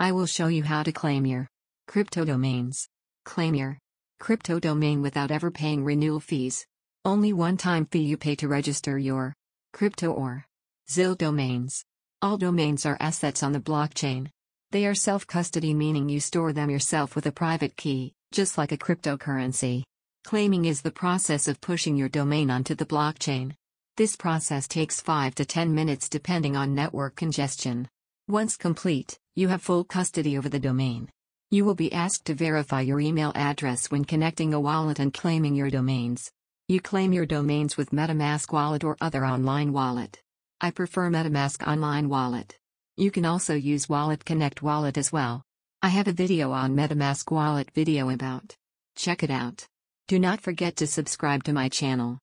I will show you how to claim your crypto domains. Claim your crypto domain without ever paying renewal fees. Only one time fee you pay to register your crypto or ZIL domains. All domains are assets on the blockchain. They are self custody, meaning you store them yourself with a private key, just like a cryptocurrency. Claiming is the process of pushing your domain onto the blockchain. This process takes 5 to 10 minutes depending on network congestion. Once complete, you have full custody over the domain. You will be asked to verify your email address when connecting a wallet and claiming your domains. You claim your domains with MetaMask wallet or other online wallet. I prefer MetaMask online wallet. You can also use Wallet Connect wallet as well. I have a video on MetaMask wallet video about. Check it out. Do not forget to subscribe to my channel.